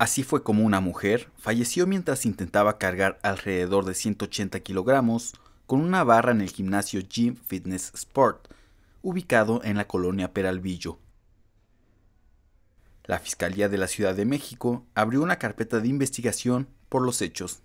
Así fue como una mujer falleció mientras intentaba cargar alrededor de 180 kilogramos con una barra en el gimnasio Gym Fitness Sport, ubicado en la colonia Peralvillo. La Fiscalía de la Ciudad de México abrió una carpeta de investigación por los hechos.